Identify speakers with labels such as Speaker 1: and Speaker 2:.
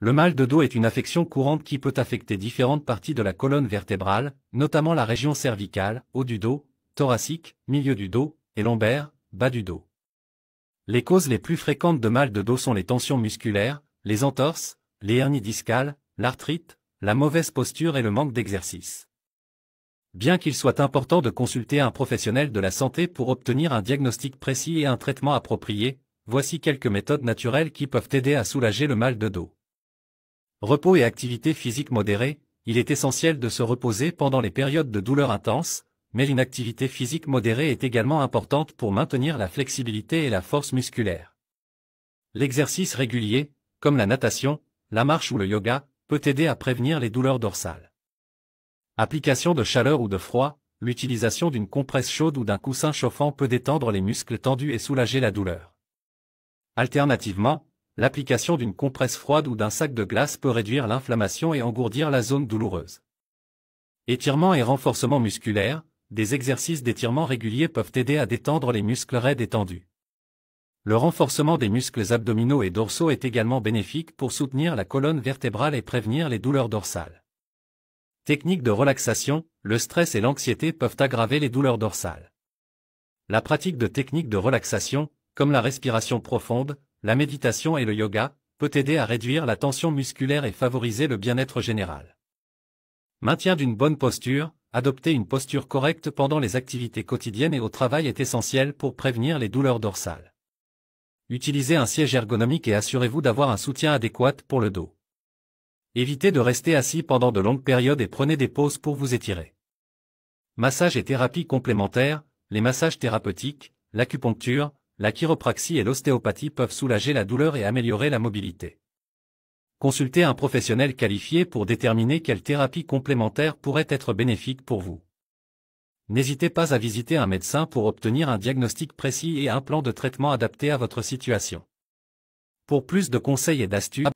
Speaker 1: Le mal de dos est une affection courante qui peut affecter différentes parties de la colonne vertébrale, notamment la région cervicale, haut du dos, thoracique, milieu du dos, et lombaire, bas du dos. Les causes les plus fréquentes de mal de dos sont les tensions musculaires, les entorses, les hernies discales, l'arthrite, la mauvaise posture et le manque d'exercice. Bien qu'il soit important de consulter un professionnel de la santé pour obtenir un diagnostic précis et un traitement approprié, voici quelques méthodes naturelles qui peuvent aider à soulager le mal de dos. Repos et activité physique modérée, il est essentiel de se reposer pendant les périodes de douleur intense, mais une activité physique modérée est également importante pour maintenir la flexibilité et la force musculaire. L'exercice régulier, comme la natation, la marche ou le yoga, peut aider à prévenir les douleurs dorsales. Application de chaleur ou de froid, l'utilisation d'une compresse chaude ou d'un coussin chauffant peut détendre les muscles tendus et soulager la douleur. Alternativement, l'application d'une compresse froide ou d'un sac de glace peut réduire l'inflammation et engourdir la zone douloureuse. Étirement et renforcement musculaire, des exercices d'étirement réguliers peuvent aider à détendre les muscles raides et tendus. Le renforcement des muscles abdominaux et dorsaux est également bénéfique pour soutenir la colonne vertébrale et prévenir les douleurs dorsales. Technique de relaxation, le stress et l'anxiété peuvent aggraver les douleurs dorsales. La pratique de techniques de relaxation, comme la respiration profonde, la méditation et le yoga, peuvent aider à réduire la tension musculaire et favoriser le bien-être général. Maintien d'une bonne posture, adopter une posture correcte pendant les activités quotidiennes et au travail est essentiel pour prévenir les douleurs dorsales. Utilisez un siège ergonomique et assurez-vous d'avoir un soutien adéquat pour le dos. Évitez de rester assis pendant de longues périodes et prenez des pauses pour vous étirer. Massage et thérapies complémentaires, les massages thérapeutiques, l'acupuncture, la chiropraxie et l'ostéopathie peuvent soulager la douleur et améliorer la mobilité. Consultez un professionnel qualifié pour déterminer quelle thérapie complémentaire pourrait être bénéfique pour vous. N'hésitez pas à visiter un médecin pour obtenir un diagnostic précis et un plan de traitement adapté à votre situation. Pour plus de conseils et d'astuces,